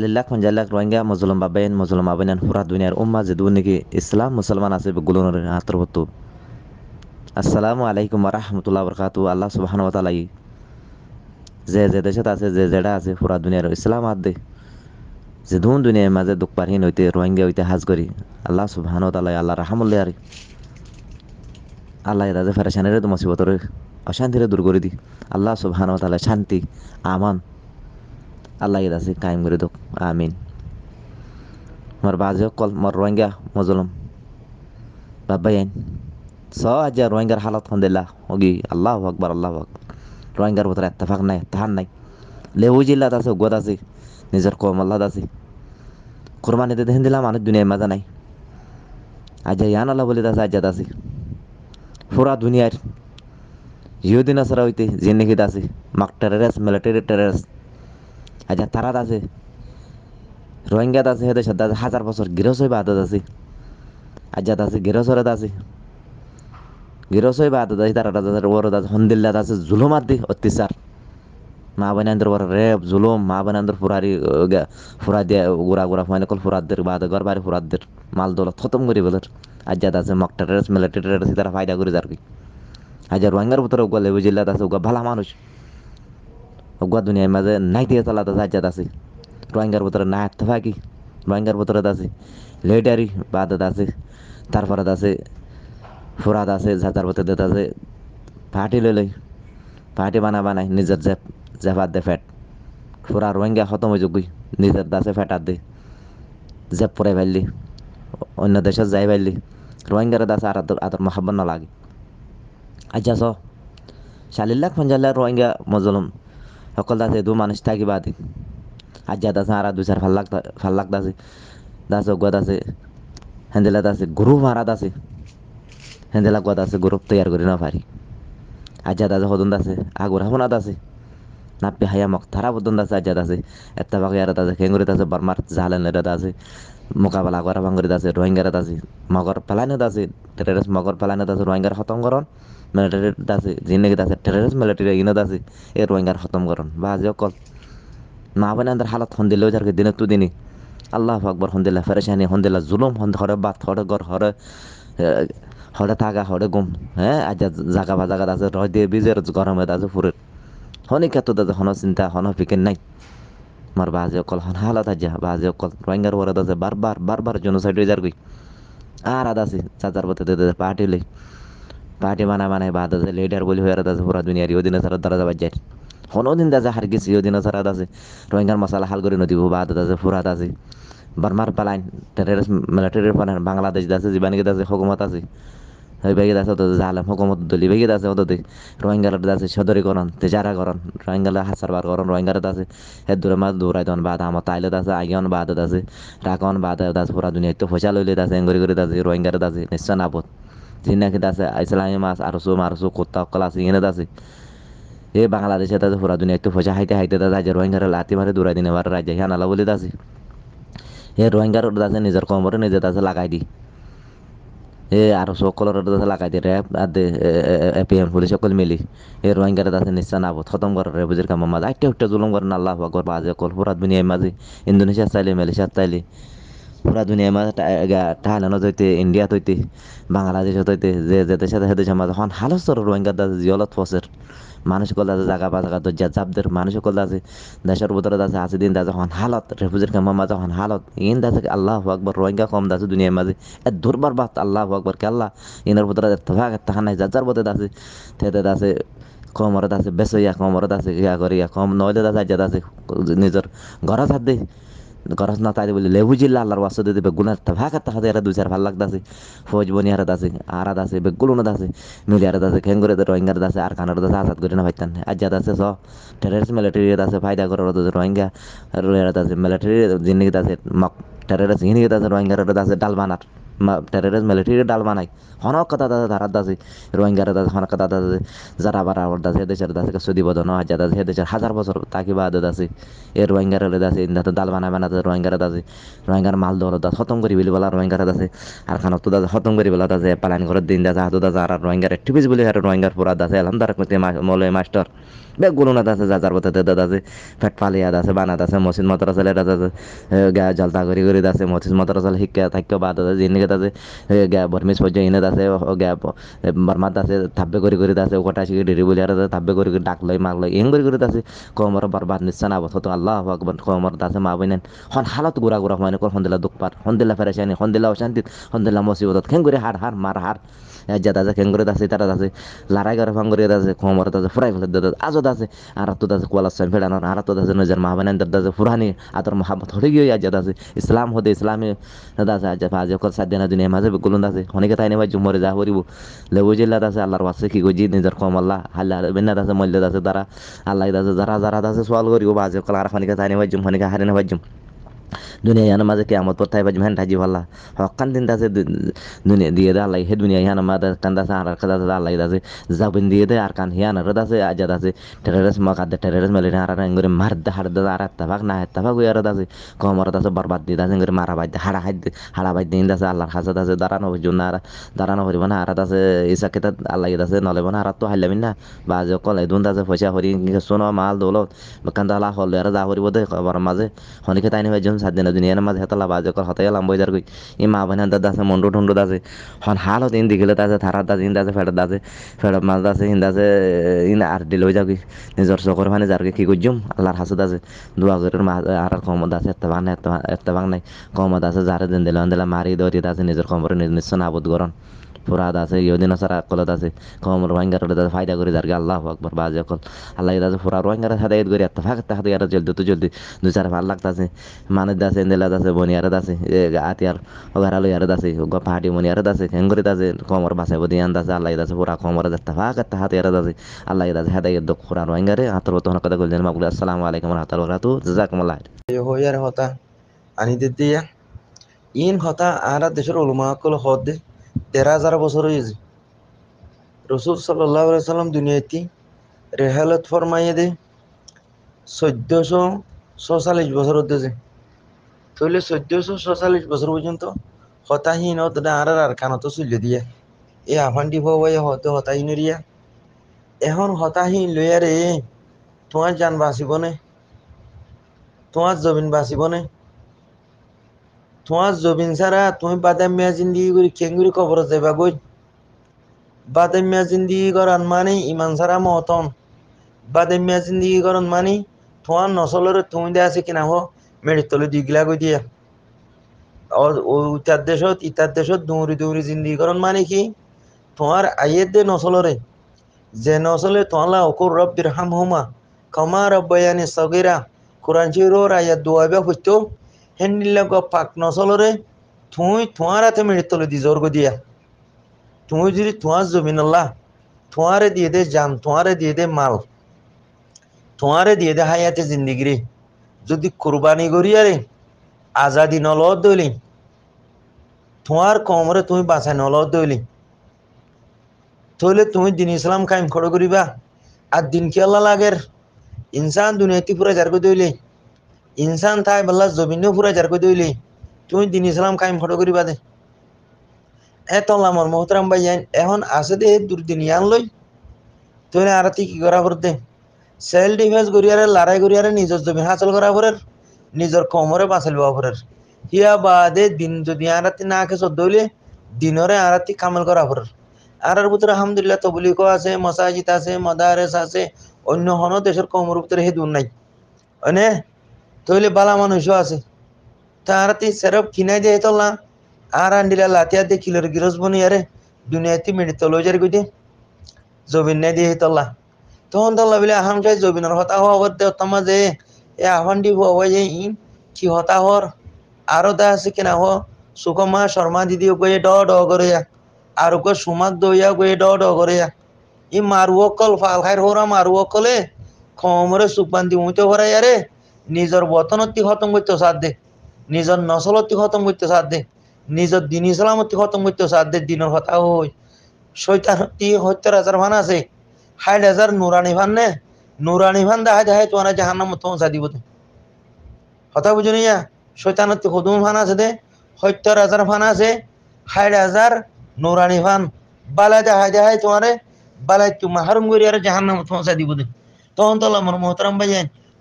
আলিল্লাহ খঞ্জাল্লাহ রোহিঙ্গা মুসলম বাবেন মুসলম আবেন হুরা দুনিয়ার উম্মা যে দুনিকে ইসলাম মুসলমান আছে গুলোর আন্তর্ভুক্ত আসসালামু আলাইকুম রহমতুল্লাহ বরকাত আল্লাহ সুবাহান তালাই যে যে দেশত আছে যে জেডা আছে হুরা দুনিয়ার ইসলাম দে যে ধুন দুনিয়ার মাঝে দুঃখ পারহীন হইতে রোহিঙ্গা হইতে হাজ করি আল্লাহ সুবাহান তালাই আল্লাহ রহমুল্লাহ আর আল্লাহ তাদের তো মুসিবতরে অশান্তিরে দূর করে দি আল্লাহ সুবাহান তালাই শান্তি আমান আল্লাহ কাছে কায়েম করে দোক আমিন মোর বাজে কল মোর রোহিঙ্গা মজলম বাবাই আইন ছ হাজার রোহিঙ্গার হালত খন্দেলা হগি আল্লাহ আকবর আল্লাহ আকবর রোহিঙ্গার ভিতরে এত্তেফাক নাই তাহার নাই লেহু জিল্লাত আছে গোদ আছে নিজের কম আল্লাহ আছে কোরবানিতে দেখেন দিলাম মানুষ দুনিয়ায় মাজা নাই আজ ইয়ান আল্লাহ বলে আছে আজাদ আছে পুরা দুনিয়ার ইহুদিন আসরা হইতে জিন্দিগিত আছে মাক টেরারেস মিলিটারি টেরারেস आज तारा दासे रोएंगे दासे हेदा हजार বছର గిరోసయ బాదదసి అಜ್ಜాదాసి గిరోసరదాసి గిరోసయ బాదదై తారాదాదోరోదాస హండిల్దాదాసి జులుమాద్ది ఒత్తిసర్ మాబనందర్ వర రేబ్ జులూమ్ మాబనందర్ పురారి పురా గురా గురా ఫమైన కుల పురాదర్ బాద గర్బారి పురాదర్ మాల్ దొలత తోతం గరిబలర్ అಜ್ಜాదాసి మక్టడరస్ మెలేటడరసి తారా ఫైదా కురి జార్కి హజర్ వాంగర్ బతర్ ఉగా లేబ జిల్లాదాస ఉగా భల మనుష অগুয়া দুনিয়ার মাঝে নাই দিয়ে চালাতে সাহায্যাত আছে রোহিঙ্গার ভিতরে না হাত ফাঁকি রোহিঙ্গার ভিতরে আছে লেটারি দাদা আছে তারপরে আছে ফুরাত আছে যাতার ভিতরে আছে ফাটি লই লই ফাটি বানা বানাই নিজের জেপ জেফাত দে ফ্যাট ফুরা রোহিঙ্গা খতম হয়ে যোগুই নিজের দাসে ফ্যাটাত দে জেপ পরে ফেললি অন্য দেশে যাই ফেললি রোহিঙ্গার দাসে আর আদর আদর মহাব্বত না লাগে আচ্ছা চ চালির লাখ পঞ্চাশ লাখ রোহিঙ্গা মজলুম hokoldaase du manish tagi baadin ajjadaase hara duisar fallaqdaase daase ogwadaase hendela daase group hara daase hendela gwadaase group tayar gori na fari ajjadaase hodon daase agur hafuna daase nappi hayamak tara bodon daase ajjadaase ettabaqiyaara daase kenguri daase barmar zahlan lera daase মোকাবেলা করা বাঙালিত আছে রোহিঙ্গারা আছে মগর ফেলানিত আছে টেরেরিস্ট মগর ফেলানিত আছে রোহিঙ্গার খতমকরণ মিলিটারিত আছে জিন্দিগিত আছে টেরেরিস্ট মিলিটারি ইনত আছে এই রোহিঙ্গার খতমকরণ বা আজি অকল না মা বোনের হালত সন্দিলেও যার দিনে তু দিনে আল্লাহ আকবর সন্দিল্লা ফেরেশানি সন্দিল্লা জুলুম হরে বাত হরে গর হরে হরে থাকা হরে গুম হ্যাঁ আজ জাগা বা জাগাত আছে রহ দিয়ে বিজের গরমে আছে ফুরের হনিকা তো আছে হন চিন্তা হন ফিকির নাই maar বাজে অকল hon halat aja bazi okol roingar wara dase bar bar bar bar jono side jar gui আর আছে চাচার পথে দে দে পার্টি লই পার্টি মানা মানে বাদ আছে লিডার বলি হয়ে আছে পুরা দুনিয়ার ইদিন সারা দ্বারা যাবার যায় হনো দিন দাজা হার গেছি ইদিন সারা আছে রোহিঙ্গার মশালা হাল করে নদী বাদ আছে ফুরাত আছে বার্মার পালাইন টেরেস মিলিটারির মানে পালাইন বাংলাদেশ আছে জিবানিকে আছে হকুমত আছে ওই বেগে আছে তো জালাম হকুমত দলি বেগে আছে হতো দেখ রোহিঙ্গার দাসে সদরি করন তে যারা করন রোহিঙ্গার হাসার বার করন রোহিঙ্গার আছে হে দূরে মাছ দৌড়াই দন বাধা আমার তাইলে আছে আগে অন বাধা দাসে রাখন বাধা দাসে পুরা দুনিয়া তো ফসা লইলে দাসে এঙ্গরি করে আছে রোহিঙ্গার আছে নিশ্চয় নাবত জিনাকি আছে ইসলামী মাছ আরসু মারসু কোত্তা অকল আছে ইংরে দাসে এ বাংলাদেশে তাদের পুরা দুনিয়া একটু ফসা হাইতে হাইতে তাদের রাজ্যের রোহিঙ্গারা লাতি মারে দৌড়াই দিনে বার রাজ্যে হ্যাঁ নালা বলে দাসে এ রোহিঙ্গার আছে নিজের কমরে নিজের আছে লাগাই দিই আরো সকলের লাগাই দিয়ে আদে এপিএম পুলিশ সকল মিলি এই রোহিঙ্গার দাসে নিশ্চয় নাবত খতম করার রে বুঝের কাম মাঝে আটটা উঠটা জুলুম করেন আল্লাহ আকবর বাজে কল পুরা দুনিয়ায় মাঝে ইন্দোনেশিয়া চাইলে মালয়েশিয়া চাইলে পুরা দুনিয়ায় মাঝে থাইল্যান্ড হইতে ইন্ডিয়া হইতে বাংলাদেশ হইতে যে যে দেশে দেশে দেশে মাঝে হন হালস্তর রোহিঙ্গার দাসে জিয়লত ফসের মানুষ কল আছে জাগা পা জাগা দরজা জাপ দর মানুষ কল আছে দেশের ভিতরে আছে আছে দিন দাজা হন হালত রেফুজের কামা মাজা হন হালত ইন দাজা আল্লাহ আকবর রোহিঙ্গা কম দাজে দুনিয়ার মাঝে এ দুর্বার বাত আল্লাহ আকবর কে আল্লাহ ইনার ভিতরে তাহাক তাহা নাই যার বতে দাসে থেতে দাসে কমরত আছে বেসইয়া কমরত আছে ইয়া করিয়া কম নয় দাদা দাসা আছে নিজের ঘর সাথে গরজ না তাই বলি লেবু জিল্লা আল্লাহর ওয়াসদ দেবে গুনার ভাগাত হাতে এরা দুই চার ভাল লাগতে আছে ফৌজ বনি হারাত আছে আরাত আছে বেগুলো না আছে মিলি হারাত আছে খেঙ্গুরে রোহিঙ্গার আছে আর খানার আছে আজাদ করে না ভাইতান আর যাত আছে সব টেরারিস্ট মিলিটারি আছে ফায়দা করে রোহিঙ্গা রোহিঙ্গার আছে মিলিটারি জিন্দিগিত আছে মক টেরারিস্ট হিন্দিগিত আছে রোহিঙ্গার আছে ডালবানার টেরারেস মিলিটারির ডাল বানাই হনক কথা দাদা ধারাত দাসে রোহিঙ্গারা দাদা হনক কথা দাসে যারা বারা আবার দাসে দেশের দাসে সৌদি বদন হাজার দাসে দেশের হাজার বছর তাকে বাদ দাসে এ রোহিঙ্গার দাসে ইন্দাতে ডাল বানায় বানাতে রোহিঙ্গারা দাসে রোহিঙ্গার মাল দল দাস খতম করি বলি বলা রোহিঙ্গারা দাসে আর তো দাদা খতম করি বলা দাসে পালান ঘরের দিন দাসে হাত দাসে আর রোহিঙ্গার একটিভিস বলি আর রোহিঙ্গার পুরা দাসে আলহামদার করতে মলে মাস্টার বে গুলুনা দাসে যা যার পথে দাদা আছে ফেট পালিয়া দাসে বানা দাসে মসজিদ মাদ্রাসা লেটা দাসে গায়ে জলতা করি করে দাসে মসজিদ মাদ্রাসা শিক্ষা থাকতে বা দাদা জিন্দিগি তাতে ভরমিস আছে এনে তাছে বর্মা তাছে থাব্বে করে করে আছে ওটা শিখে ডেরি বলে কৰি থাব্বে করে করে ডাকলই মাকলই এম করে করে তাছে কমর বরবাদ নিশ্চয় আবত হতো আল্লাহ আকবর কমর তাছে মা বইনেন হন হালত গুড়া গুড়া হয় কর হন্দেলা দুঃখ পার হন্দেলা ফেরেশানি হন্দেলা অশান্তিত হন্দেলা মুসিবতত খেং কৰি হার হাৰ মাৰ হার যা তাজা খেং করে আছে তাত আছে লারাই গরে ফাং করে আছে কমর তাছে ফুরাই ফেলে দাদা আজত আছে আর আছে তাছে কোয়ালা সাইন ফেড়ানো আর তো তাছে নজর মা বইনেন তাছে ফুরানি আতর মহাব্বত হড়ে গিয়ে যা তাছে ইসলাম হতে ইসলামে তাছে আজ ফাজ কর সাদ না দুনিয়া মাঝে গুলন আছে অনেকে তাই নেবাই জুমরে যা করিব লেবু জেলাত আছে আল্লাহর বাসে কি কই নিজের কম আল্লাহ হাল্লা বেন্নাত আছে মল্লাত আছে তারা আল্লাহ আছে যারা যারা আছে সোয়াল করিব বাজে কলা আর অনেকে তাই নেবাই জুম অনেকে হারে নেবাই জুম দুনিয়া ইয়ানা মাঝে কে আমত পড়তে পারি ভ্যান ঠাজি ভাল্লা হকান দিন দাসে দুনিয়া দিয়ে দে আল্লাহ হে দুনিয়া ইয়ানা মাদা কান দাসে আর কাদা দাসে আল্লাহ দাসে জাবিন দিয়ে দে আর কান হিয়ানা রে দাসে আজা দাসে টেরারেস মাকাদে টেরারেস মেলে আর আঙ্গুরে মার দা হাড় দা আর তাবাক না তাবাক ওই আর দাসে কমর দাসে বরবাদ দিয়ে দাসে আঙ্গুরে মারা বাইদে হাড়া হাইদে হাড়া বাইদে ইন দাসে আল্লাহর হাসা দাসে দাঁড়ানো হই জন্য আর দাঁড়ানো হরিব না আর দাসে ইসা কেতা আল্লাহ দাসে নলে বনা আর তো হাইলামিন না বাজে কলাই দুন দাসে পয়সা হরি সোনা মাল দৌলত কান্দা হল আর যা হরিব দে মাঝে হনিকে তাইনি হয়ে সাত দিনের দিন এর মাঝে হেতলা বাজে কর হতাই লাম্বই যার কই এই মা বোন হান্তার দাসে মন্ডু টন্ডু দাসে হন হাল হতে ইন্দি গেলে তাছে থারার দাসে ইন দাসে ফেটার দাসে ফেটার মাছ দাসে ইন আছে ইন আর ডিল হয়ে যাবি নিজের চকর ফানে যার কি করজম আল্লাহর হাসুদ আছে দোয়া করে আর আর কমত আছে এত ভাঙ না এত ভাঙ নাই কমত আছে যারে দিন দিলাম দিলাম মারি দৌড়িয়ে আছে নিজের কমরে নিজে নিশ্চয় আবদ করন ফুরাদ আছে ইহুদিন সারা কলত আছে কমর ভাঙ্গার তাদের ফায়দা করে যারগে আল্লাহ আকবর বাজ অকল আল্লাহ তাদের ফুরার ভাঙ্গার হাদায়ত করে এত ফাঁক তাহাতে আর জলদি তো জলদি দুই চার ভাল লাগতাছে মানে দাসে এন্দেলাদ আছে বনিয়ারত আছে আর ওগারালো ইয়ারত আছে পাহাড়ি মনিয়ারত আছে হেঙ্গরিত আছে কমর বদি আন্দ আছে আল্লাহ আছে ফুরা কমর যাত্তা ফাঁক একটা হাতে ইয়ারত আছে আল্লাহ আছে হাদায়ত দক ফুরার ভাঙ্গারে হাতর বতন কথা কইলেন মাগুল আসসালামু আলাইকুম রাহমাতুল্লাহি ওয়া বারাকাতুহু জাযাকুমুল্লাহ হইয়ার হতা আনি দিতে ইন হতা আর দেশের উলমা কল হদ तेरह हजार बस रसूल सल्लाम दुनिया रेहालत फर्माइए दे चौदहश छचालीस बस दी थे छचालीस बस पर्त हताहीन आरकान चलिए दिए ये आहवान दी हताहीन एन हताहीन लिया रे तुम जान बाचिबने तुम जमीन बाचिबने তোমার জবিন ছাড়া তুমি বাদাম মিয়া জিন্দিগি করি খেঙ্গুরি কবর যাবা গই বাদাম মিয়া জিন্দিগি করান মানে ইমান ছাড়া মতন বাদাম মিয়া জিন্দিগি করান মানে তোমার নসলের তুমি দে আছে কিনা হো মেড়ি তলে দিগলা গই দিয়া ইতার দেশত ইতার দেশত দৌড়ি দৌড়ি জিন্দিগি করান মানে কি তোমার আইয়ের দে নসলরে যে নসলে তোমালা অকুর রব্বির হাম হুমা ক্ষমা রব্বায়ানি সগিরা কোরআন শিরোর আয়াত দোয়াবে হইতো হেন্ডিল্লা পাক নচলরে থুই থুঁয়ার হাতে মেড়ে তলে দি জোর দিয়া তুই যদি থুঁয়ার জমিনাল্লা থুঁয়ারে দিয়ে দে জান থুঁয়ারে দিয়ে দে মাল থুঁয়ারে দিয়ে দে হায়াতে জিন্দিগিরি যদি কোরবানি করিয়ারে আজাদি নল দলি থুঁয়ার কমরে তুমি বাঁচাই নল দলি থইলে তুমি দিন ইসলাম খাইম খড়ো করিবা আর দিন কি আল্লাহ লাগের ইনসান দুনিয়াতে পুরা যার করে इंसान था बल्ला फुरा पूरा जारको दैली तुम दिन इस्लाम कायम फटो करी बादे ए तो लामर मोहतरम भाई एहन आसे दे दुर्दिन यान लई तुमने तो आरती की करा पर दे सेल्फ डिफेंस करियारे लड़ाई करियारे निजर जमीन हासिल करा पर निजर कमरे बासल बा पर हिया बादे दिन जो आरती ना खे सदले दिन आरती कामल करा पर আরার ভিতরে আলহামদুলিল্লাহ তবলিকও আছে মসাজিদ আছে মাদারেস আছে অন্য হন দেশের কমর ভিতরে হে দূর নাই তৈলে বালা মানুষও আছে তাহারাতে সেরব কিনাই দিয়ে তলা আর আন্ডিলা লাতিয়া দিয়ে কিলোর গিরস বনিয়ারে দুনিয়াতে মেডি তলজার গুজে জবিন নাই দিয়ে তলা তখন তলা বলে আহাম চাই জবিনের হতা হওয়া বদ তমা যে এ আহ্বানটি হওয়া যে ইন কি হতা হর আরো দা আছে কিনা হ সুকমা শর্মা দিদি গয়ে ড ড করে যা আর ওকে সুমাক দইয়া গয়ে ড ড করে যা ই মারুয়কল ফাল খাইর হোরা মারুয়কলে খমরে দি মুতে হরা ইয়ারে নিজৰ অতি খতম করতে সাধ্যে নিজৰ নচলতি খতম করতে দে নিজৰ দিন অতি খতম করতে দে দিনের কথা হই শৈতানতি সত্তর হাজার ভান আছে হাই হাজার নুরানি ভান নে নুরানি ভান দেখা দেখায় তোমার জাহান নাম তোমার দিব কথা বুঝো নিয়া শৈতানতি সদুম ভান আছে দে সত্তর হাজার ভান আছে হাই হাজার নুরানি ভান বালা দেখায় দেখায় তোমারে বালাই তুমি হারুম করি আর জাহান নাম তোমার দিব তখন তো আমার মোহতারাম ভাই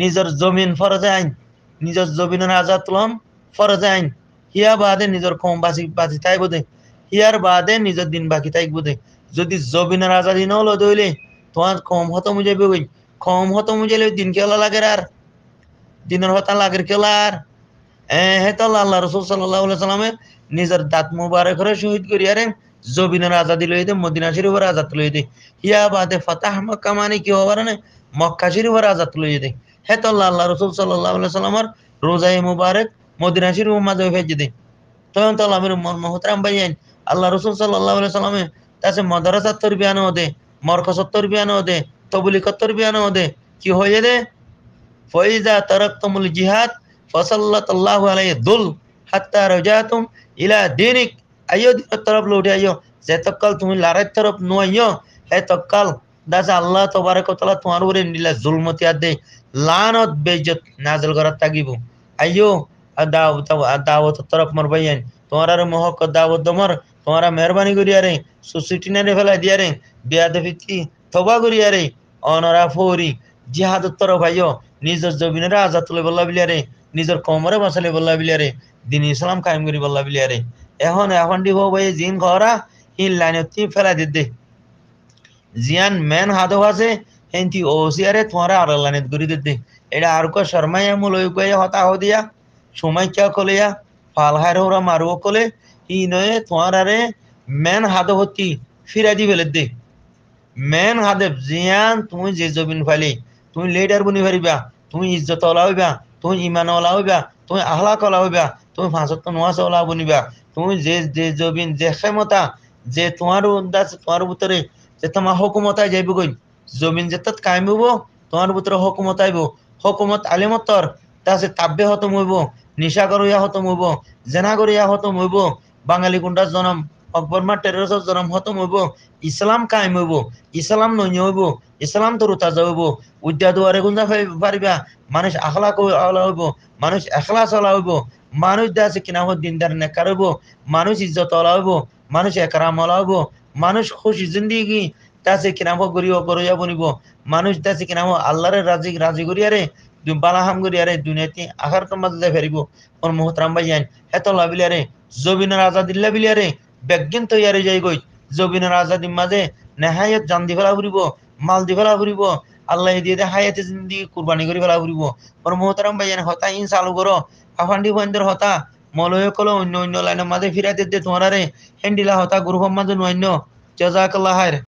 নিজের জমিন ফরজে আইন নিজের জমিনের আজাদ তুলম ফরজে আইন হিয়া বাদে নিজের কম বাঁচি বাঁচি তাই বোধে হিয়ার বাদে নিজের দিন বাকি তাই বোধে যদি জমিনের আজাদি নহলো দইলে তোমার কম হত মুজে বেগুই কম হত মুজাইলে দিন কেলা লাগে আর দিনের হতা লাগের কেলা আর হ্যাঁ তো আল্লাহ রসুল সাল্লাহ সাল্লামে নিজের দাঁত করে শহীদ করি আরে জবিনের আজাদি লই দে মদিনা শরীফের আজাদ লই দে হিয়া বাদে ফাতাহ মক্কা মানে কি হবার মানে? মক্কা শরীফের আজাদ লই দে হেত আল্লাহ আল্লাহ রসুল সাল্লাহ সাল্লামার রোজাই মুবারক মদিনাশির উম্মাদে ফেজে দিন তখন তো আল্লাহ মহতরাম ভাইয়ান আল্লাহ রসুল সাল্লাহ সাল্লামে তাছে মদারাসাত্তর বিয়ানো দে মরকসত্তর বিয়ানো দে তবলিকত্তর বিয়ানো দে কি হয়ে দে ফৈজা তরকতমুল জিহাদ ফসল্লাহ আলাই দুল হাত্তা রজাতুম ইলা দিনিক আইয়ো দিনের তরফ লুটে আইয়ো যে তৎকাল তুমি লড়াইয়ের তরফ নু হে তৎকাল দাসা আল্লাহ তবারকতলা তোমার উপরে নিলা জুলমতিয়া দে লানত বেজত নাজল করার তাগিব আইয়ো দাওয়াত তরফ মোর ভাইয়ান তোমার আর মহক দাওয়াত দমর তোমারা মেহরবানি করিয়া রে সুসিটিনারে ফেলা দিয়া রে বিয়াদ ফিকি থবা করিয়া রে অনরা ফৌরি জিহাদ তরফ আইয়ো নিজের জমিনের আজাদ তুলে বললা বিলিয়া রে নিজের কমরে বাঁচালে বললা বিলিয়া রে দিন ইসলাম কায়েম করি বললা বিলিয়া রে এখন এখন দিব ভাই জিন ঘরা হিল লাইনে ফেলা দিতে জিয়ান মেন হাদো আছে হেন্তি ওসিয়ারে তোমারা আর লানিত গুরি দিতে এটা আর কো শর্মাইয়া মূল ওই কয়ে হতা হদিয়া সুমাইকা কলিয়া ফালহার হোরা মারুও কলে ই নয়ে তোমারারে মেন হাদো হতি ফিরা দি ফেলে দে মেন হাদে জিয়ান তুমি যে জমিন ফালি তুমি লিডার বনি পারিবা তুমি ইজ্জত ওলা হইবা তুমি ইমান ওলা হইবা তুমি আহলাক ওলা হইবা তুমি ফাঁসত নোয়াজ ওলা বনিবা তুমি যে যে জবিন যে ক্ষমতা যে তোমার তোমার ভিতরে যে তোমার হকুমতাই আই যাইব গই জমিন যেতাত কায়ম হব তোমার ভিতরে হকুমত আইব হকুমত আলিমতর তাছে তাব্বে হতম হইব নিশা করিয়া হতম হইব জেনা করিয়া হতম হইব বাঙালি গুন্ডার জনম অকবরমা টেরোরিস্টের জনম হতম হইব ইসলাম কায়েম হইব ইসলাম নৈন্য হইব ইসলাম তো রুতা যাইব উদ্যা দুয়ারে গুঞ্জা পারিবা মানুষ আখলা আওলা হইব মানুষ এখলা চলা হইব মানুষ দেশে কিনা দিনদার নেকার হইব মানুষ ইজ্জত অলা হইব মানুষ একরাম অলা হইব মানুষ খুশি জিন্দিগি তাছে কিনাম গরিব করইয়া বনিব মানুষ তাছে কিনাম আল্লাহরে রাজি রাজি দু বালাহাম রে দুনিয়াতে আখার মাঝে ফেরিব ওর মোহতরাম ভাই আইন হেত লাবিলিয়ারে জবিনের আজাদিল্লা বিলিয়ারে বেজ্ঞান তৈয়ারে যাই গই জবিনের আজাদির মাঝে নেহায়ত জান দি ফেলা ফুরিব মাল দি ফেলা ফুরিব আল্লাহ দিয়ে দে হায়াতে জিন্দি কুরবানি করি ফেলা ফুরিব ওর মোহতরাম ভাই আইন হতা ইন চালু করো আফান্ডি ফান্ডের হতা মৌলয় কল অন্য অন্য লাইনের মাঝে ফিরাইতে দে তোমার রে হ্যান্ডিলা হতা গ্রুপের মাঝে নৈন্য জাজাকাল্লাহ হায়